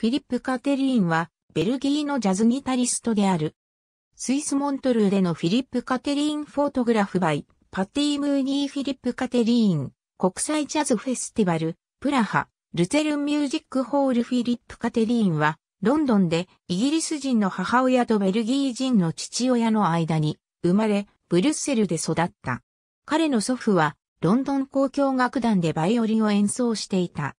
フィリップ・カテリーンは、ベルギーのジャズギタリストである。スイス・モントルーでのフィリップ・カテリーン・フォートグラフ・バイ、パティ・ムーニー・フィリップ・カテリーン、国際ジャズフェスティバル、プラハ、ルツェルン・ミュージック・ホール・フィリップ・カテリーンは、ロンドンでイギリス人の母親とベルギー人の父親の間に生まれ、ブリュッセルで育った。彼の祖父は、ロンドン交響楽団でバイオリンを演奏していた。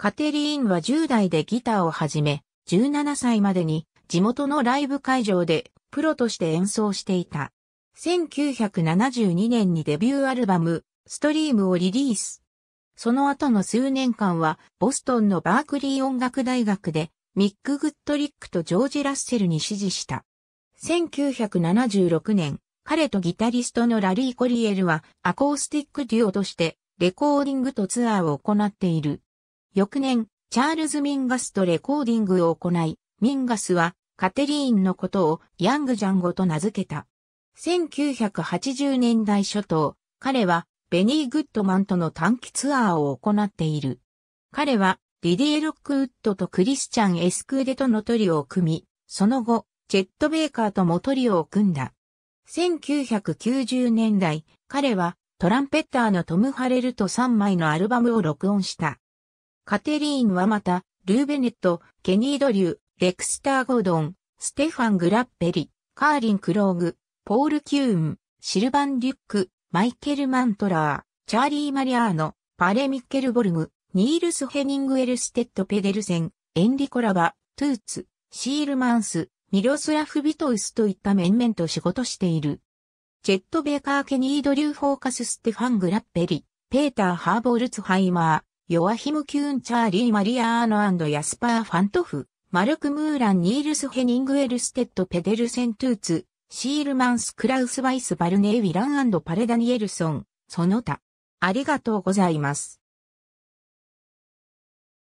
カテリーンは10代でギターを始め、17歳までに地元のライブ会場でプロとして演奏していた。1972年にデビューアルバム、ストリームをリリース。その後の数年間は、ボストンのバークリー音楽大学で、ミック・グッドリックとジョージ・ラッセルに指示した。1976年、彼とギタリストのラリー・コリエルは、アコースティックデュオとして、レコーディングとツアーを行っている。翌年、チャールズ・ミンガスとレコーディングを行い、ミンガスはカテリーンのことをヤングジャンゴと名付けた。1980年代初頭、彼はベニー・グッドマンとの短期ツアーを行っている。彼はリディエ・ロックウッドとクリスチャン・エスクーデとのトリオを組み、その後、チェット・ベイカーともトリオを組んだ。1990年代、彼はトランペッターのトム・ハレルと3枚のアルバムを録音した。カテリーンはまた、ルーベネット、ケニードリュー、レクスター・ゴードン、ステファン・グラッペリ、カーリン・クローグ、ポール・キューン、シルバン・リュック、マイケル・マントラー、チャーリー・マリアーノ、パレ・ミッケル・ボルム、ニールス・ヘニング・エルステッド・ペデルセン、エンリコ・ラバ、トゥーツ、シールマンス、ミロスラフ・ビトウスといった面々と仕事している。ジェット・ベーカー・ケニード・リュー・フォーカス・ステファン・グラッペリ、ペーター・ハーボルツハイマー、ヨアヒム・キューン・チャーリー・マリアーノヤスパー・ファントフ、マルク・ムーラン・ニールス・ヘニング・エルステッド・ペデルセン・トゥーツ、シールマンス・クラウス・ワイス・バルネイ・ウィランパレダニエルソン、その他。ありがとうございます。